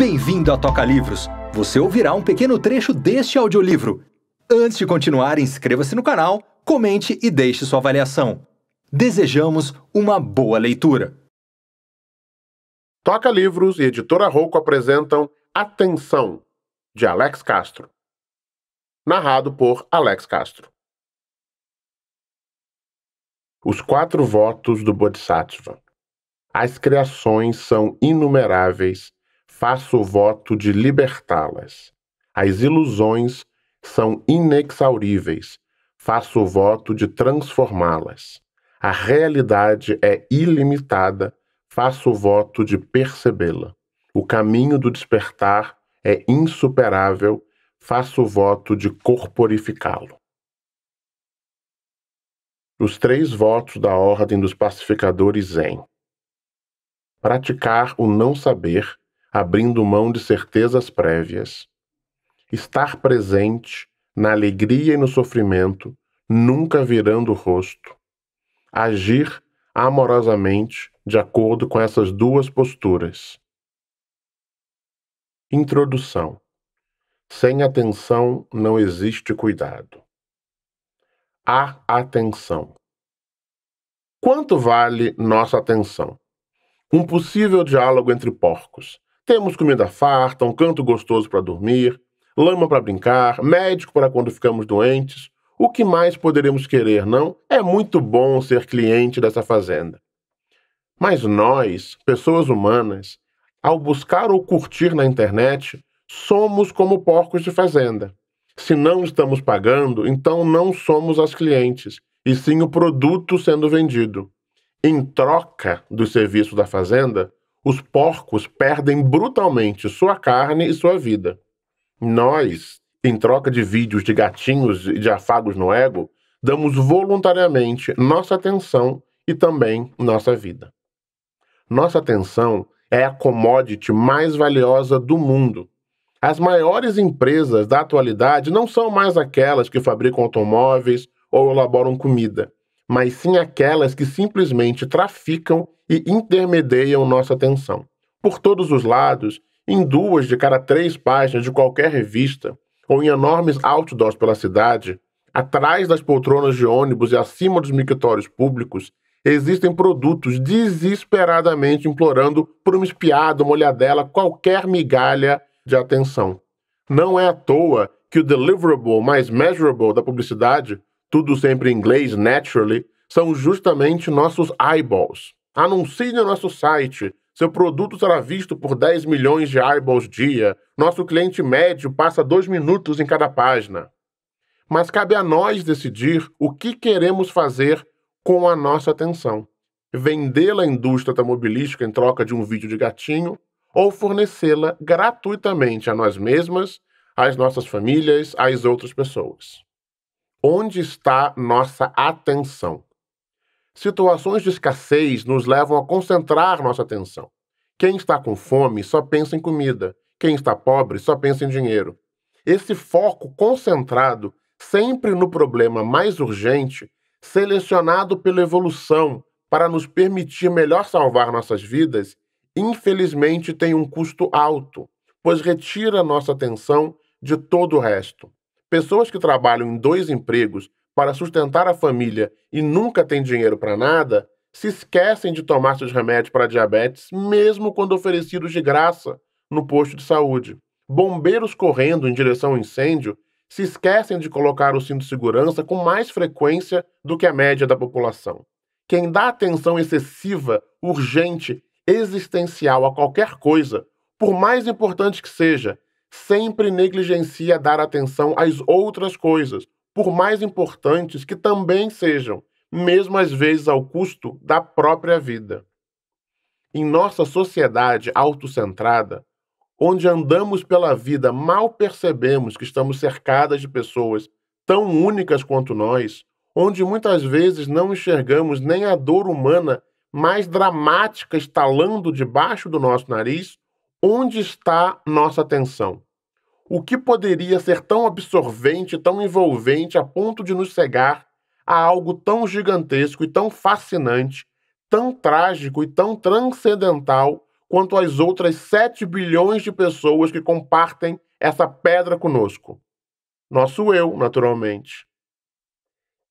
Bem-vindo à Toca Livros. Você ouvirá um pequeno trecho deste audiolivro. Antes de continuar, inscreva-se no canal, comente e deixe sua avaliação. Desejamos uma boa leitura. Toca Livros e Editora Rouco apresentam Atenção, de Alex Castro. Narrado por Alex Castro. Os quatro votos do Bodhisattva. As criações são inumeráveis faço o voto de libertá-las. As ilusões são inexauríveis, faço o voto de transformá-las. A realidade é ilimitada, faço o voto de percebê-la. O caminho do despertar é insuperável, faço o voto de corporificá-lo. Os três votos da Ordem dos Pacificadores em praticar o não saber abrindo mão de certezas prévias. Estar presente na alegria e no sofrimento, nunca virando o rosto. Agir amorosamente de acordo com essas duas posturas. Introdução: Sem atenção não existe cuidado. A atenção. Quanto vale nossa atenção? Um possível diálogo entre porcos temos comida farta, um canto gostoso para dormir, lama para brincar, médico para quando ficamos doentes. O que mais poderemos querer, não? É muito bom ser cliente dessa fazenda. Mas nós, pessoas humanas, ao buscar ou curtir na internet, somos como porcos de fazenda. Se não estamos pagando, então não somos as clientes, e sim o produto sendo vendido. Em troca do serviço da fazenda, os porcos perdem brutalmente sua carne e sua vida. Nós, em troca de vídeos de gatinhos e de afagos no ego, damos voluntariamente nossa atenção e também nossa vida. Nossa atenção é a commodity mais valiosa do mundo. As maiores empresas da atualidade não são mais aquelas que fabricam automóveis ou elaboram comida, mas sim aquelas que simplesmente traficam e intermediam nossa atenção. Por todos os lados, em duas de cada três páginas de qualquer revista, ou em enormes outdoors pela cidade, atrás das poltronas de ônibus e acima dos mictórios públicos, existem produtos desesperadamente implorando por uma espiada, uma olhadela, qualquer migalha de atenção. Não é à toa que o deliverable mais measurable da publicidade, tudo sempre em inglês, naturally, são justamente nossos eyeballs. Anuncie no nosso site. Seu produto será visto por 10 milhões de eyeballs dia. Nosso cliente médio passa dois minutos em cada página. Mas cabe a nós decidir o que queremos fazer com a nossa atenção. Vendê-la à indústria automobilística em troca de um vídeo de gatinho ou fornecê-la gratuitamente a nós mesmas, às nossas famílias, às outras pessoas. Onde está nossa atenção? Situações de escassez nos levam a concentrar nossa atenção. Quem está com fome só pensa em comida, quem está pobre só pensa em dinheiro. Esse foco concentrado sempre no problema mais urgente, selecionado pela evolução para nos permitir melhor salvar nossas vidas, infelizmente tem um custo alto, pois retira nossa atenção de todo o resto. Pessoas que trabalham em dois empregos para sustentar a família e nunca têm dinheiro para nada, se esquecem de tomar seus remédios para diabetes, mesmo quando oferecidos de graça no posto de saúde. Bombeiros correndo em direção ao incêndio se esquecem de colocar o cinto de segurança com mais frequência do que a média da população. Quem dá atenção excessiva, urgente, existencial a qualquer coisa, por mais importante que seja, sempre negligencia dar atenção às outras coisas, por mais importantes que também sejam, mesmo às vezes ao custo da própria vida. Em nossa sociedade autocentrada, onde andamos pela vida mal percebemos que estamos cercadas de pessoas tão únicas quanto nós, onde muitas vezes não enxergamos nem a dor humana mais dramática estalando debaixo do nosso nariz, onde está nossa atenção? o que poderia ser tão absorvente, tão envolvente, a ponto de nos cegar a algo tão gigantesco e tão fascinante, tão trágico e tão transcendental quanto as outras 7 bilhões de pessoas que compartem essa pedra conosco? Nosso eu, naturalmente.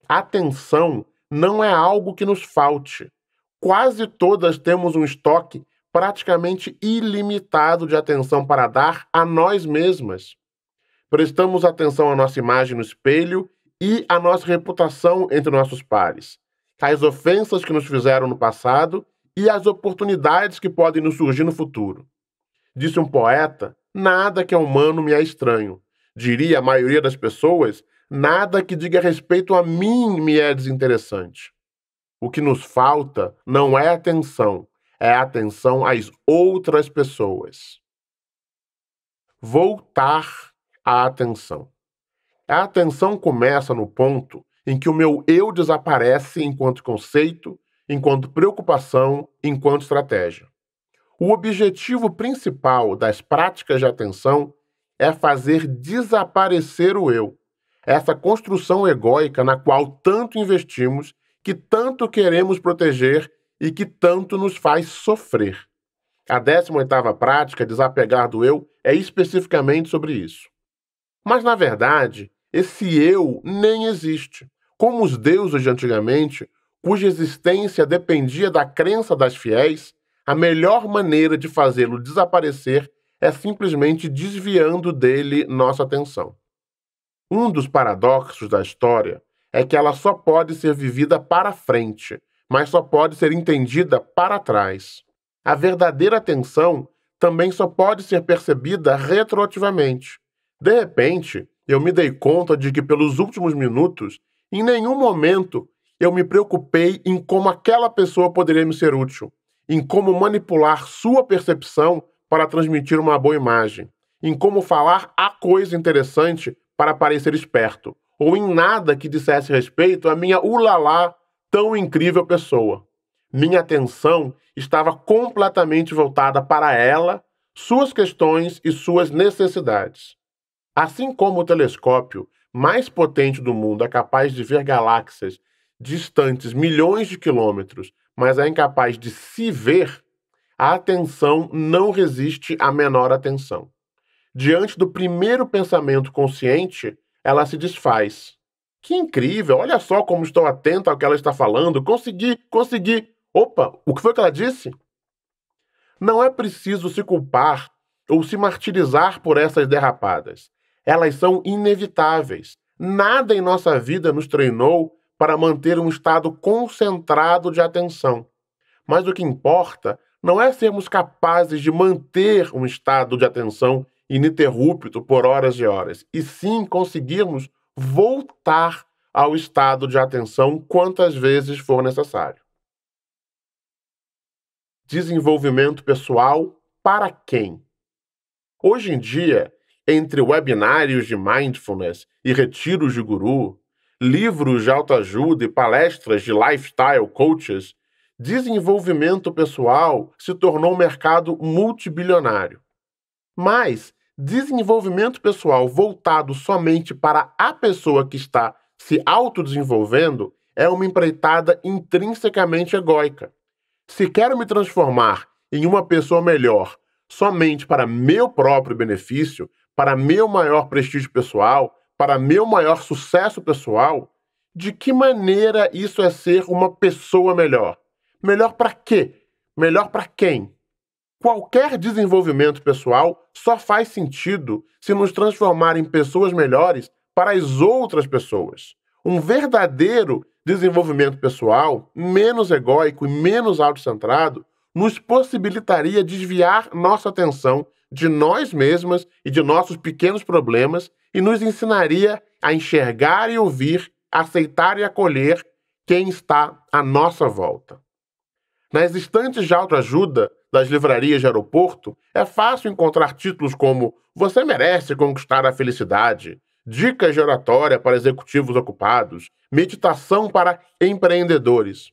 Atenção não é algo que nos falte. Quase todas temos um estoque praticamente ilimitado de atenção para dar a nós mesmas. Prestamos atenção à nossa imagem no espelho e à nossa reputação entre nossos pares, às ofensas que nos fizeram no passado e às oportunidades que podem nos surgir no futuro. Disse um poeta: Nada que é humano me é estranho. Diria a maioria das pessoas: Nada que diga respeito a mim me é desinteressante. O que nos falta não é atenção, é atenção às outras pessoas. Voltar a atenção. A atenção começa no ponto em que o meu eu desaparece enquanto conceito, enquanto preocupação, enquanto estratégia. O objetivo principal das práticas de atenção é fazer desaparecer o eu, essa construção egóica na qual tanto investimos, que tanto queremos proteger e que tanto nos faz sofrer. A 18ª prática, desapegar do eu, é especificamente sobre isso. Mas, na verdade, esse eu nem existe, como os deuses de antigamente, cuja existência dependia da crença das fiéis, a melhor maneira de fazê-lo desaparecer é simplesmente desviando dele nossa atenção. Um dos paradoxos da história é que ela só pode ser vivida para frente, mas só pode ser entendida para trás. A verdadeira tensão também só pode ser percebida retroativamente. De repente, eu me dei conta de que pelos últimos minutos, em nenhum momento eu me preocupei em como aquela pessoa poderia me ser útil, em como manipular sua percepção para transmitir uma boa imagem, em como falar a coisa interessante para parecer esperto, ou em nada que dissesse respeito à minha ulalá tão incrível pessoa. Minha atenção estava completamente voltada para ela, suas questões e suas necessidades. Assim como o telescópio mais potente do mundo é capaz de ver galáxias distantes milhões de quilômetros, mas é incapaz de se ver, a atenção não resiste à menor atenção. Diante do primeiro pensamento consciente, ela se desfaz. Que incrível! Olha só como estou atento ao que ela está falando. Consegui, consegui. Opa, o que foi que ela disse? Não é preciso se culpar ou se martirizar por essas derrapadas. Elas são inevitáveis. Nada em nossa vida nos treinou para manter um estado concentrado de atenção. Mas o que importa não é sermos capazes de manter um estado de atenção ininterrupto por horas e horas, e sim conseguirmos voltar ao estado de atenção quantas vezes for necessário. Desenvolvimento pessoal para quem? Hoje em dia, entre webinários de mindfulness e retiros de guru, livros de autoajuda e palestras de lifestyle coaches, desenvolvimento pessoal se tornou um mercado multibilionário. Mas desenvolvimento pessoal voltado somente para a pessoa que está se autodesenvolvendo é uma empreitada intrinsecamente egoica. Se quero me transformar em uma pessoa melhor somente para meu próprio benefício, para meu maior prestígio pessoal, para meu maior sucesso pessoal, de que maneira isso é ser uma pessoa melhor? Melhor para quê? Melhor para quem? Qualquer desenvolvimento pessoal só faz sentido se nos transformar em pessoas melhores para as outras pessoas. Um verdadeiro desenvolvimento pessoal, menos egóico e menos autocentrado, nos possibilitaria desviar nossa atenção de nós mesmas e de nossos pequenos problemas e nos ensinaria a enxergar e ouvir, aceitar e acolher quem está à nossa volta. Nas estantes de autoajuda, das livrarias de aeroporto, é fácil encontrar títulos como Você merece conquistar a felicidade, Dicas de oratória para executivos ocupados, Meditação para empreendedores.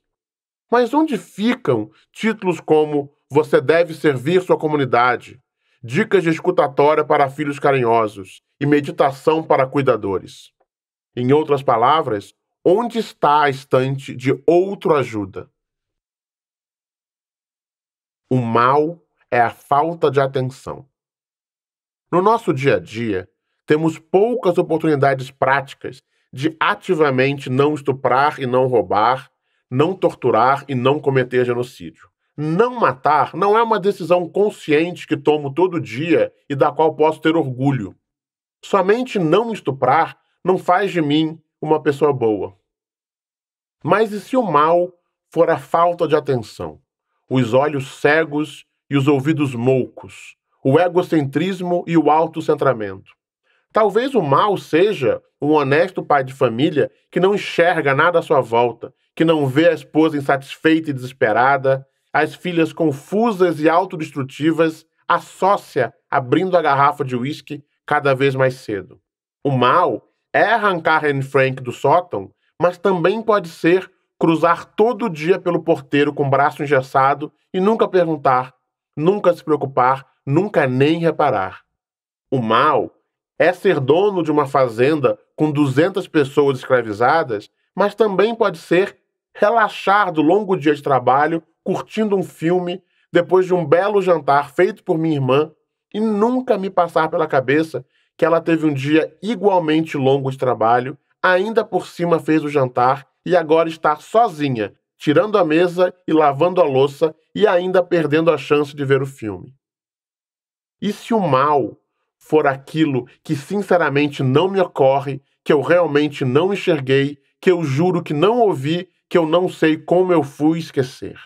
Mas onde ficam títulos como Você deve servir sua comunidade, Dicas de escutatória para filhos carinhosos e Meditação para cuidadores? Em outras palavras, onde está a estante de outro ajuda? O mal é a falta de atenção. No nosso dia a dia, temos poucas oportunidades práticas de ativamente não estuprar e não roubar, não torturar e não cometer genocídio. Não matar não é uma decisão consciente que tomo todo dia e da qual posso ter orgulho. Somente não estuprar não faz de mim uma pessoa boa. Mas e se o mal for a falta de atenção? os olhos cegos e os ouvidos moucos, o egocentrismo e o autocentramento. Talvez o mal seja um honesto pai de família que não enxerga nada à sua volta, que não vê a esposa insatisfeita e desesperada, as filhas confusas e autodestrutivas, a sócia abrindo a garrafa de uísque cada vez mais cedo. O mal é arrancar Anne Frank do sótão, mas também pode ser cruzar todo dia pelo porteiro com o braço engessado e nunca perguntar, nunca se preocupar, nunca nem reparar. O mal é ser dono de uma fazenda com 200 pessoas escravizadas, mas também pode ser relaxar do longo dia de trabalho curtindo um filme depois de um belo jantar feito por minha irmã e nunca me passar pela cabeça que ela teve um dia igualmente longo de trabalho, ainda por cima fez o jantar e agora está sozinha, tirando a mesa e lavando a louça e ainda perdendo a chance de ver o filme. E se o mal for aquilo que sinceramente não me ocorre, que eu realmente não enxerguei, que eu juro que não ouvi, que eu não sei como eu fui esquecer?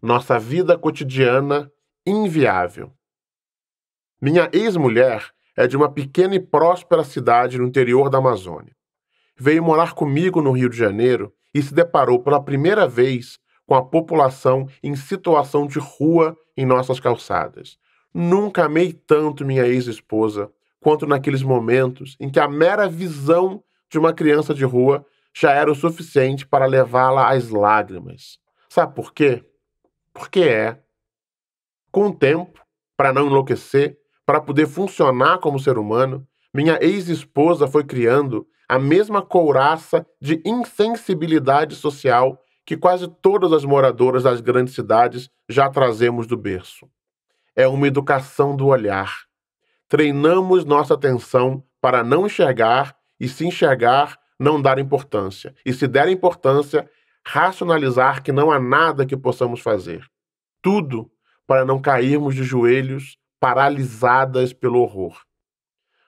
Nossa vida cotidiana inviável. Minha ex-mulher é de uma pequena e próspera cidade no interior da Amazônia veio morar comigo no Rio de Janeiro e se deparou pela primeira vez com a população em situação de rua em nossas calçadas. Nunca amei tanto minha ex-esposa quanto naqueles momentos em que a mera visão de uma criança de rua já era o suficiente para levá-la às lágrimas. Sabe por quê? Porque é. Com o tempo, para não enlouquecer, para poder funcionar como ser humano, minha ex-esposa foi criando a mesma couraça de insensibilidade social que quase todas as moradoras das grandes cidades já trazemos do berço. É uma educação do olhar. Treinamos nossa atenção para não enxergar e, se enxergar, não dar importância. E, se der importância, racionalizar que não há nada que possamos fazer. Tudo para não cairmos de joelhos paralisadas pelo horror.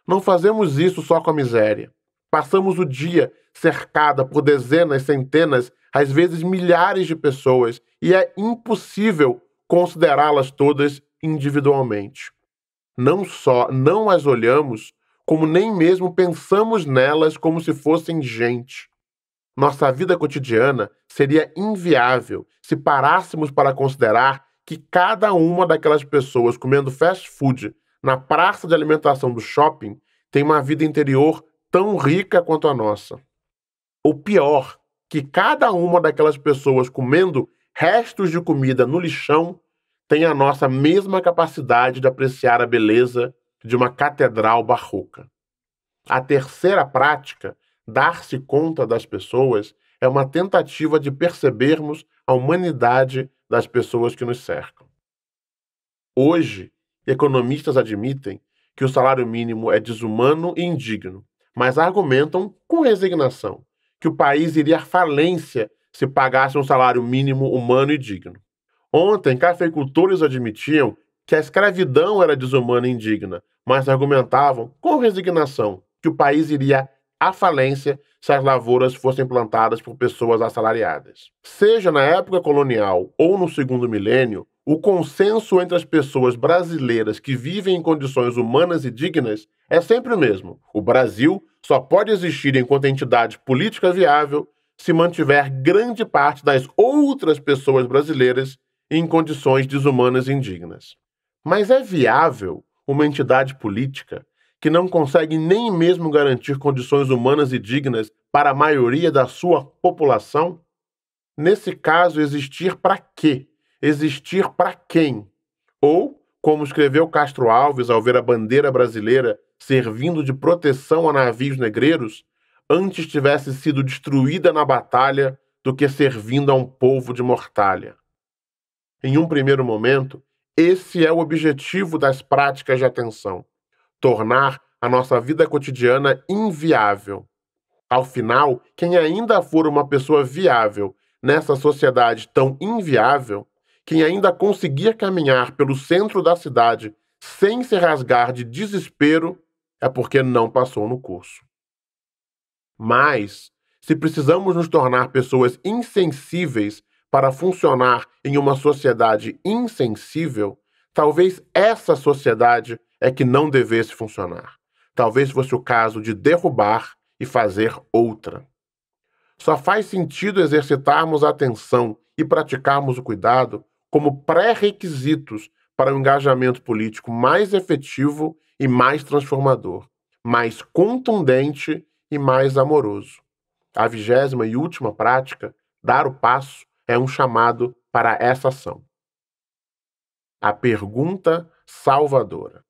Não fazemos isso só com a miséria. Passamos o dia cercada por dezenas, centenas, às vezes milhares de pessoas, e é impossível considerá-las todas individualmente. Não só não as olhamos, como nem mesmo pensamos nelas como se fossem gente. Nossa vida cotidiana seria inviável se parássemos para considerar que cada uma daquelas pessoas comendo fast food na praça de alimentação do shopping tem uma vida interior tão rica quanto a nossa. Ou pior, que cada uma daquelas pessoas comendo restos de comida no lixão tem a nossa mesma capacidade de apreciar a beleza de uma catedral barroca. A terceira prática, dar-se conta das pessoas, é uma tentativa de percebermos a humanidade das pessoas que nos cercam. Hoje, economistas admitem que o salário mínimo é desumano e indigno, mas argumentam com resignação que o país iria à falência se pagasse um salário mínimo humano e digno. Ontem, cafeicultores admitiam que a escravidão era desumana e indigna, mas argumentavam com resignação que o país iria à falência se as lavouras fossem plantadas por pessoas assalariadas. Seja na época colonial ou no segundo milênio, o consenso entre as pessoas brasileiras que vivem em condições humanas e dignas é sempre o mesmo. O Brasil só pode existir enquanto entidade política viável se mantiver grande parte das outras pessoas brasileiras em condições desumanas e indignas. Mas é viável uma entidade política que não consegue nem mesmo garantir condições humanas e dignas para a maioria da sua população? Nesse caso, existir para quê? existir para quem? Ou, como escreveu Castro Alves ao ver a bandeira brasileira servindo de proteção a navios negreiros, antes tivesse sido destruída na batalha do que servindo a um povo de mortalha. Em um primeiro momento, esse é o objetivo das práticas de atenção: tornar a nossa vida cotidiana inviável. Ao final, quem ainda for uma pessoa viável nessa sociedade tão inviável quem ainda conseguia caminhar pelo centro da cidade sem se rasgar de desespero é porque não passou no curso. Mas, se precisamos nos tornar pessoas insensíveis para funcionar em uma sociedade insensível, talvez essa sociedade é que não devesse funcionar. Talvez fosse o caso de derrubar e fazer outra. Só faz sentido exercitarmos a atenção e praticarmos o cuidado como pré-requisitos para um engajamento político mais efetivo e mais transformador, mais contundente e mais amoroso. A vigésima e última prática, dar o passo, é um chamado para essa ação. A pergunta salvadora.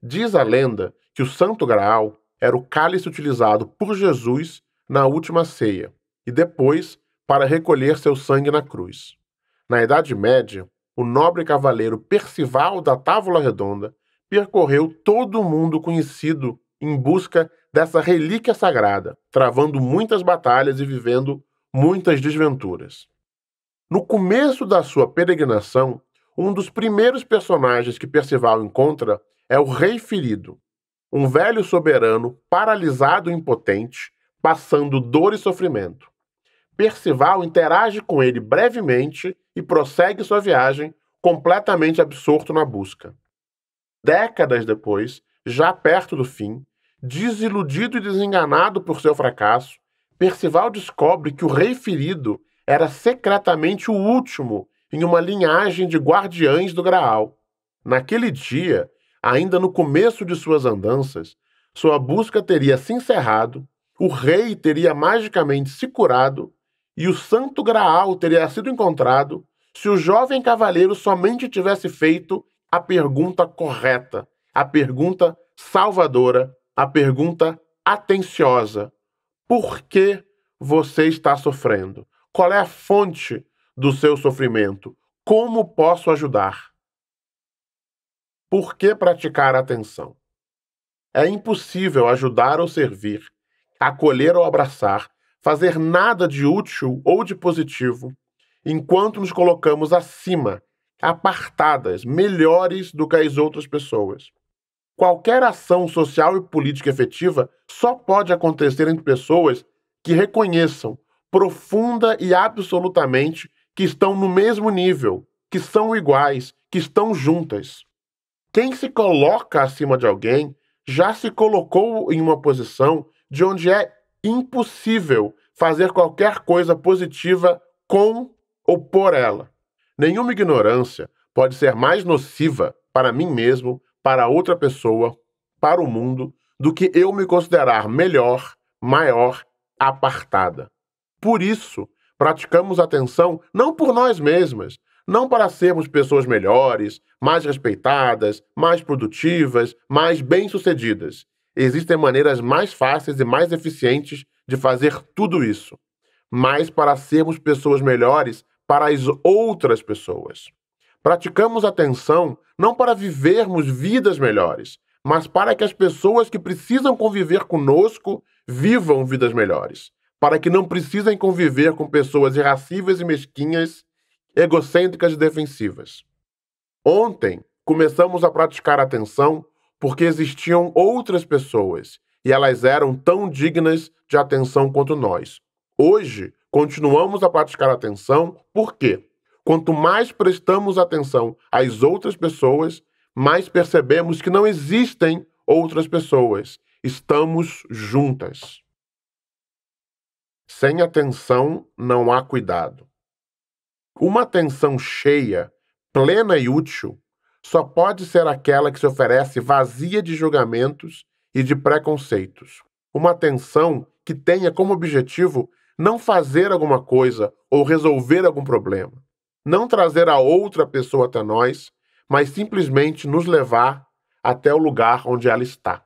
Diz a lenda que o Santo Graal era o cálice utilizado por Jesus na última ceia e depois para recolher seu sangue na cruz. Na Idade Média, o nobre cavaleiro Percival da Távola Redonda percorreu todo o mundo conhecido em busca dessa relíquia sagrada, travando muitas batalhas e vivendo muitas desventuras. No começo da sua peregrinação, um dos primeiros personagens que Percival encontra é o Rei Ferido, um velho soberano paralisado e impotente, passando dor e sofrimento. Percival interage com ele brevemente e prossegue sua viagem, completamente absorto na busca. Décadas depois, já perto do fim, desiludido e desenganado por seu fracasso, Percival descobre que o rei ferido era secretamente o último em uma linhagem de guardiães do Graal. Naquele dia, ainda no começo de suas andanças, sua busca teria se encerrado, o rei teria magicamente se curado e o Santo Graal teria sido encontrado se o jovem cavaleiro somente tivesse feito a pergunta correta, a pergunta salvadora, a pergunta atenciosa: Por que você está sofrendo? Qual é a fonte do seu sofrimento? Como posso ajudar? Por que praticar atenção? É impossível ajudar ou servir, acolher ou abraçar fazer nada de útil ou de positivo enquanto nos colocamos acima, apartadas, melhores do que as outras pessoas. Qualquer ação social e política efetiva só pode acontecer entre pessoas que reconheçam profunda e absolutamente que estão no mesmo nível, que são iguais, que estão juntas. Quem se coloca acima de alguém já se colocou em uma posição de onde é impossível fazer qualquer coisa positiva com ou por ela. Nenhuma ignorância pode ser mais nociva para mim mesmo, para outra pessoa, para o mundo, do que eu me considerar melhor, maior, apartada. Por isso, praticamos atenção não por nós mesmas, não para sermos pessoas melhores, mais respeitadas, mais produtivas, mais bem-sucedidas, existem maneiras mais fáceis e mais eficientes de fazer tudo isso, mas para sermos pessoas melhores para as outras pessoas. Praticamos atenção não para vivermos vidas melhores, mas para que as pessoas que precisam conviver conosco vivam vidas melhores, para que não precisem conviver com pessoas irracíveis e mesquinhas, egocêntricas e defensivas. Ontem, começamos a praticar atenção porque existiam outras pessoas e elas eram tão dignas de atenção quanto nós. Hoje, continuamos a praticar atenção, porque quanto mais prestamos atenção às outras pessoas, mais percebemos que não existem outras pessoas. Estamos juntas. Sem atenção não há cuidado. Uma atenção cheia, plena e útil só pode ser aquela que se oferece vazia de julgamentos e de preconceitos. Uma atenção que tenha como objetivo não fazer alguma coisa ou resolver algum problema, não trazer a outra pessoa até nós, mas simplesmente nos levar até o lugar onde ela está.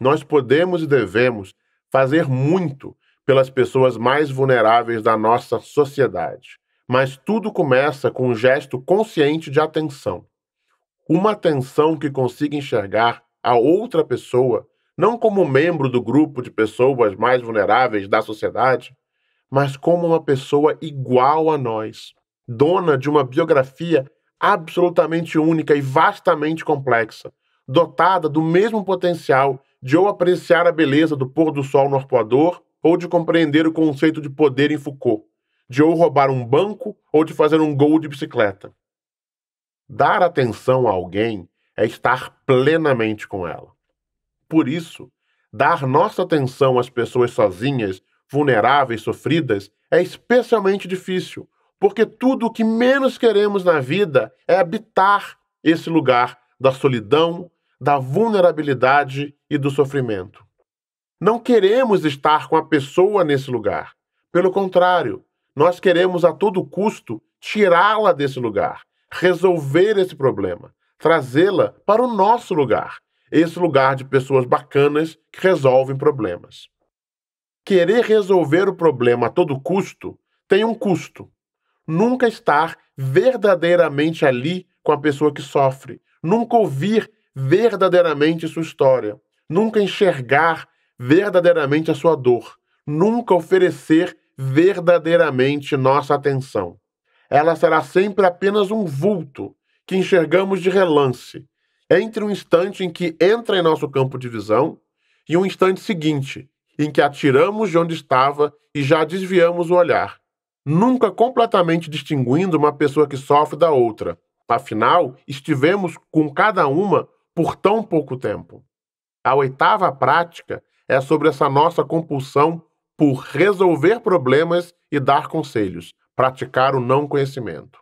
Nós podemos e devemos fazer muito pelas pessoas mais vulneráveis da nossa sociedade, mas tudo começa com um gesto consciente de atenção uma atenção que consiga enxergar a outra pessoa, não como membro do grupo de pessoas mais vulneráveis da sociedade, mas como uma pessoa igual a nós, dona de uma biografia absolutamente única e vastamente complexa, dotada do mesmo potencial de ou apreciar a beleza do pôr do sol no arpoador ou de compreender o conceito de poder em Foucault, de ou roubar um banco ou de fazer um gol de bicicleta. Dar atenção a alguém é estar plenamente com ela. Por isso, dar nossa atenção às pessoas sozinhas, vulneráveis, sofridas, é especialmente difícil, porque tudo o que menos queremos na vida é habitar esse lugar da solidão, da vulnerabilidade e do sofrimento. Não queremos estar com a pessoa nesse lugar. Pelo contrário, nós queremos a todo custo tirá-la desse lugar, resolver esse problema, trazê-la para o nosso lugar, esse lugar de pessoas bacanas que resolvem problemas. Querer resolver o problema a todo custo tem um custo. Nunca estar verdadeiramente ali com a pessoa que sofre, nunca ouvir verdadeiramente sua história, nunca enxergar verdadeiramente a sua dor, nunca oferecer verdadeiramente nossa atenção ela será sempre apenas um vulto que enxergamos de relance, entre um instante em que entra em nosso campo de visão e um instante seguinte, em que atiramos de onde estava e já desviamos o olhar, nunca completamente distinguindo uma pessoa que sofre da outra. Afinal, estivemos com cada uma por tão pouco tempo. A oitava prática é sobre essa nossa compulsão por resolver problemas e dar conselhos, praticar o não conhecimento.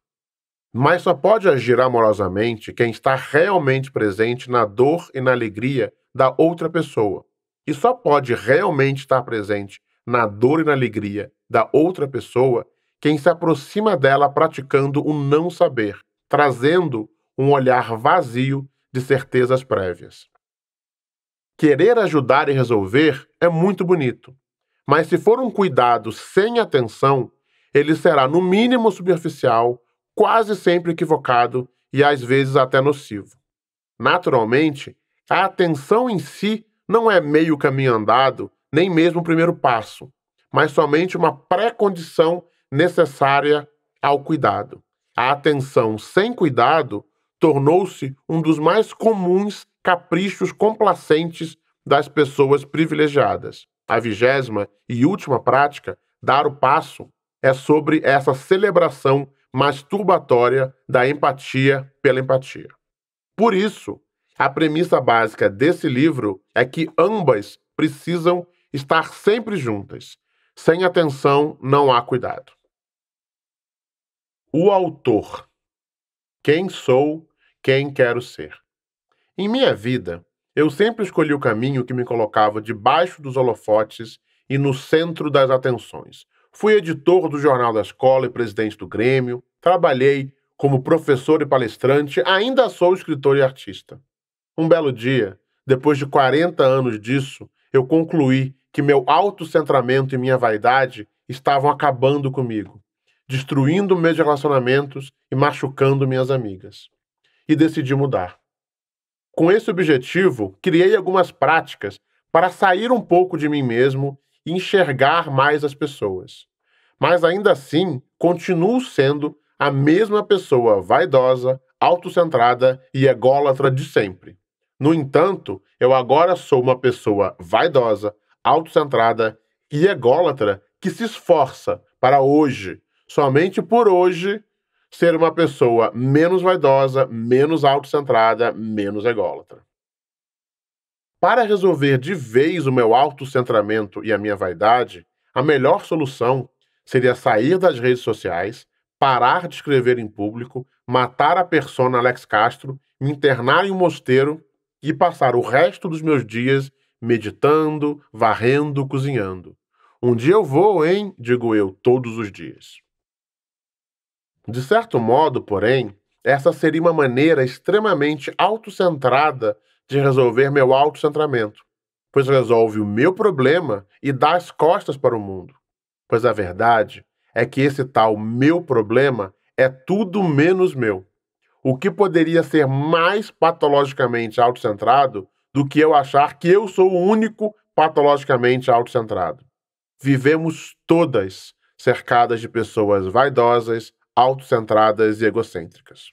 Mas só pode agir amorosamente quem está realmente presente na dor e na alegria da outra pessoa. E só pode realmente estar presente na dor e na alegria da outra pessoa quem se aproxima dela praticando o não saber, trazendo um olhar vazio de certezas prévias. Querer ajudar e resolver é muito bonito, mas se for um cuidado sem atenção, ele será, no mínimo, superficial, quase sempre equivocado e às vezes até nocivo. Naturalmente, a atenção em si não é meio caminho andado, nem mesmo o primeiro passo, mas somente uma pré-condição necessária ao cuidado. A atenção sem cuidado tornou-se um dos mais comuns caprichos complacentes das pessoas privilegiadas. A vigésima e última prática, dar o passo, é sobre essa celebração masturbatória da empatia pela empatia. Por isso, a premissa básica desse livro é que ambas precisam estar sempre juntas. Sem atenção, não há cuidado. O autor. Quem sou, quem quero ser. Em minha vida, eu sempre escolhi o caminho que me colocava debaixo dos holofotes e no centro das atenções, Fui editor do Jornal da Escola e presidente do Grêmio. Trabalhei como professor e palestrante. Ainda sou escritor e artista. Um belo dia, depois de 40 anos disso, eu concluí que meu autocentramento e minha vaidade estavam acabando comigo, destruindo meus relacionamentos e machucando minhas amigas. E decidi mudar. Com esse objetivo, criei algumas práticas para sair um pouco de mim mesmo e enxergar mais as pessoas mas ainda assim continuo sendo a mesma pessoa vaidosa, autocentrada e ególatra de sempre. No entanto, eu agora sou uma pessoa vaidosa, autocentrada e ególatra que se esforça para hoje, somente por hoje, ser uma pessoa menos vaidosa, menos autocentrada, menos ególatra. Para resolver de vez o meu autocentramento e a minha vaidade, a melhor solução seria sair das redes sociais, parar de escrever em público, matar a persona Alex Castro, me internar em um mosteiro e passar o resto dos meus dias meditando, varrendo, cozinhando. Um dia eu vou, hein? Digo eu, todos os dias. De certo modo, porém, essa seria uma maneira extremamente autocentrada de resolver meu autocentramento, pois resolve o meu problema e dá as costas para o mundo pois a verdade é que esse tal meu problema é tudo menos meu. O que poderia ser mais patologicamente autocentrado do que eu achar que eu sou o único patologicamente autocentrado? Vivemos todas cercadas de pessoas vaidosas, autocentradas e egocêntricas.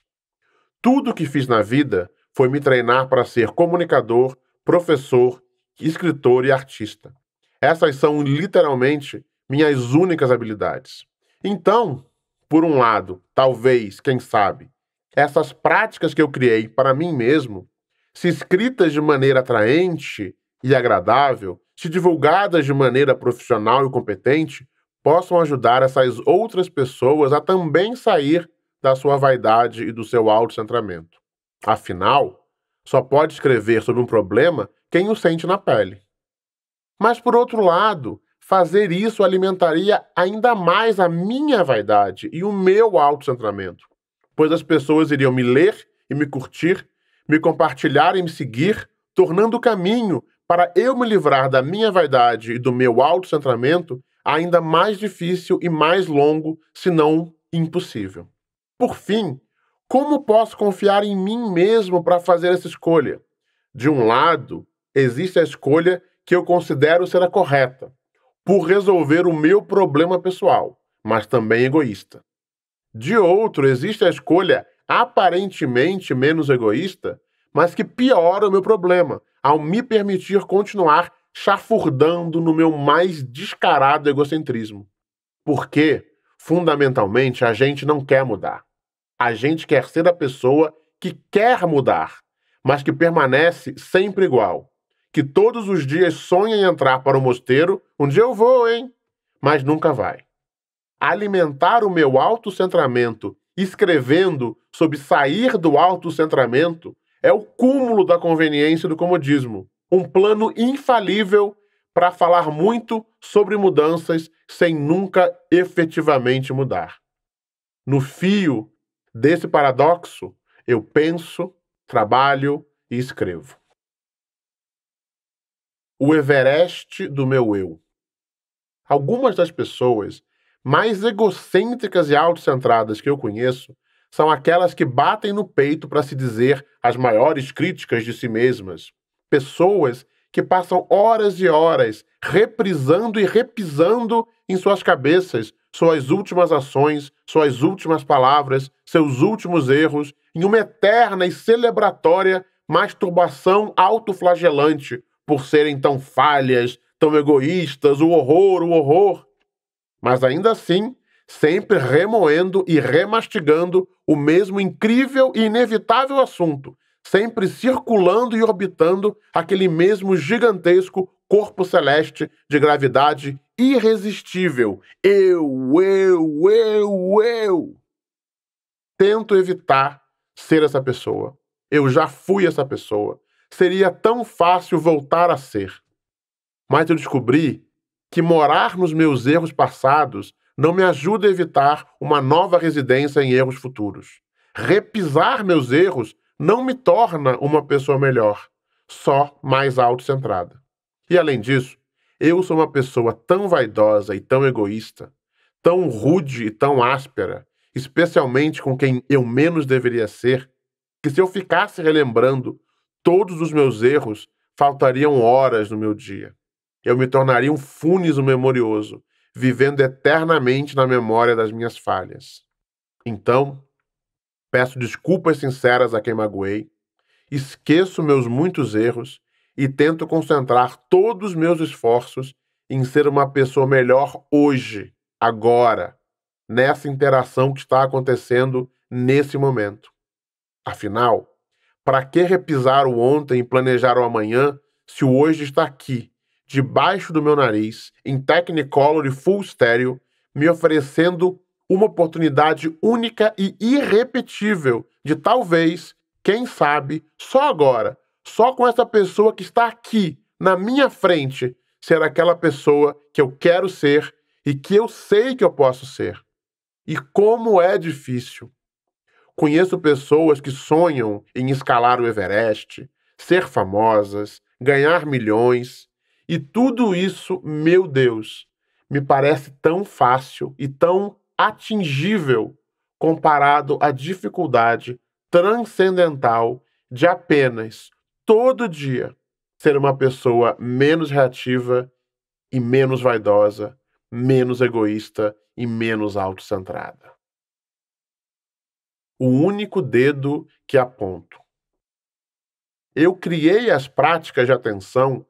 Tudo o que fiz na vida foi me treinar para ser comunicador, professor, escritor e artista. Essas são literalmente minhas únicas habilidades. Então, por um lado, talvez, quem sabe, essas práticas que eu criei para mim mesmo, se escritas de maneira atraente e agradável, se divulgadas de maneira profissional e competente, possam ajudar essas outras pessoas a também sair da sua vaidade e do seu auto-centramento. Afinal, só pode escrever sobre um problema quem o sente na pele. Mas, por outro lado, Fazer isso alimentaria ainda mais a minha vaidade e o meu auto-centramento, pois as pessoas iriam me ler e me curtir, me compartilhar e me seguir, tornando o caminho para eu me livrar da minha vaidade e do meu auto-centramento ainda mais difícil e mais longo, se não impossível. Por fim, como posso confiar em mim mesmo para fazer essa escolha? De um lado, existe a escolha que eu considero ser a correta, por resolver o meu problema pessoal, mas também egoísta. De outro, existe a escolha aparentemente menos egoísta, mas que piora o meu problema ao me permitir continuar chafurdando no meu mais descarado egocentrismo. Porque, fundamentalmente, a gente não quer mudar. A gente quer ser a pessoa que quer mudar, mas que permanece sempre igual que todos os dias sonha em entrar para o mosteiro, um dia eu vou, hein? Mas nunca vai. Alimentar o meu autocentramento escrevendo sobre sair do autocentramento é o cúmulo da conveniência do comodismo. Um plano infalível para falar muito sobre mudanças sem nunca efetivamente mudar. No fio desse paradoxo, eu penso, trabalho e escrevo o Everest do meu eu. Algumas das pessoas mais egocêntricas e autocentradas que eu conheço são aquelas que batem no peito para se dizer as maiores críticas de si mesmas. Pessoas que passam horas e horas reprisando e repisando em suas cabeças suas últimas ações, suas últimas palavras, seus últimos erros, em uma eterna e celebratória masturbação autoflagelante, por serem tão falhas, tão egoístas, o horror, o horror. Mas ainda assim, sempre remoendo e remastigando o mesmo incrível e inevitável assunto, sempre circulando e orbitando aquele mesmo gigantesco corpo celeste de gravidade irresistível. Eu, eu, eu, eu. Tento evitar ser essa pessoa. Eu já fui essa pessoa seria tão fácil voltar a ser. Mas eu descobri que morar nos meus erros passados não me ajuda a evitar uma nova residência em erros futuros. Repisar meus erros não me torna uma pessoa melhor, só mais autocentrada. E além disso, eu sou uma pessoa tão vaidosa e tão egoísta, tão rude e tão áspera, especialmente com quem eu menos deveria ser, que se eu ficasse relembrando todos os meus erros, faltariam horas no meu dia. Eu me tornaria um funes memorioso, vivendo eternamente na memória das minhas falhas. Então, peço desculpas sinceras a quem magoei, esqueço meus muitos erros e tento concentrar todos os meus esforços em ser uma pessoa melhor hoje, agora, nessa interação que está acontecendo nesse momento. Afinal, para que repisar o ontem e planejar o amanhã se o hoje está aqui, debaixo do meu nariz, em Technicolor e full stereo, me oferecendo uma oportunidade única e irrepetível de talvez, quem sabe, só agora, só com essa pessoa que está aqui, na minha frente, ser aquela pessoa que eu quero ser e que eu sei que eu posso ser. E como é difícil. Conheço pessoas que sonham em escalar o Everest, ser famosas, ganhar milhões, e tudo isso, meu Deus, me parece tão fácil e tão atingível comparado à dificuldade transcendental de apenas todo dia ser uma pessoa menos reativa e menos vaidosa, menos egoísta e menos autocentrada o único dedo que aponto. Eu criei as práticas de atenção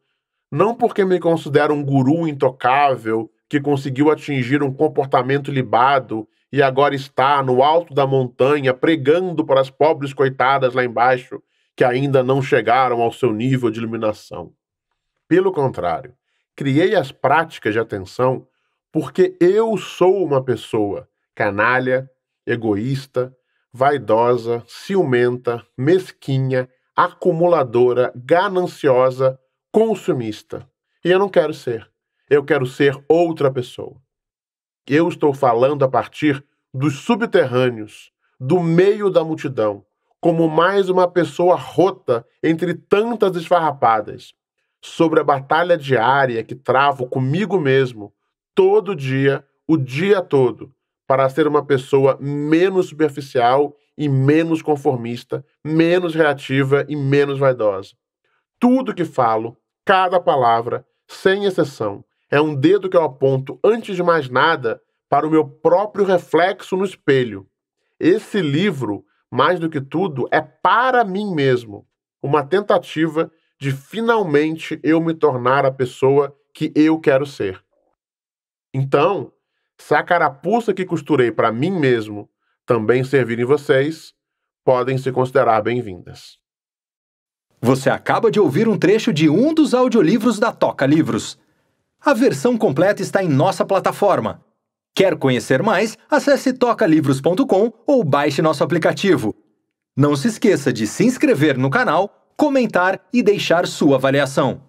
não porque me considero um guru intocável que conseguiu atingir um comportamento libado e agora está no alto da montanha pregando para as pobres coitadas lá embaixo que ainda não chegaram ao seu nível de iluminação. Pelo contrário, criei as práticas de atenção porque eu sou uma pessoa canalha, egoísta, vaidosa, ciumenta, mesquinha, acumuladora, gananciosa, consumista. E eu não quero ser. Eu quero ser outra pessoa. Eu estou falando a partir dos subterrâneos, do meio da multidão, como mais uma pessoa rota entre tantas esfarrapadas, sobre a batalha diária que travo comigo mesmo, todo dia, o dia todo, para ser uma pessoa menos superficial e menos conformista, menos reativa e menos vaidosa. Tudo que falo, cada palavra, sem exceção, é um dedo que eu aponto, antes de mais nada, para o meu próprio reflexo no espelho. Esse livro, mais do que tudo, é para mim mesmo, uma tentativa de finalmente eu me tornar a pessoa que eu quero ser. Então, se a carapuça que costurei para mim mesmo também servir em vocês, podem se considerar bem-vindas. Você acaba de ouvir um trecho de um dos audiolivros da Toca Livros. A versão completa está em nossa plataforma. Quer conhecer mais? Acesse tocalivros.com ou baixe nosso aplicativo. Não se esqueça de se inscrever no canal, comentar e deixar sua avaliação.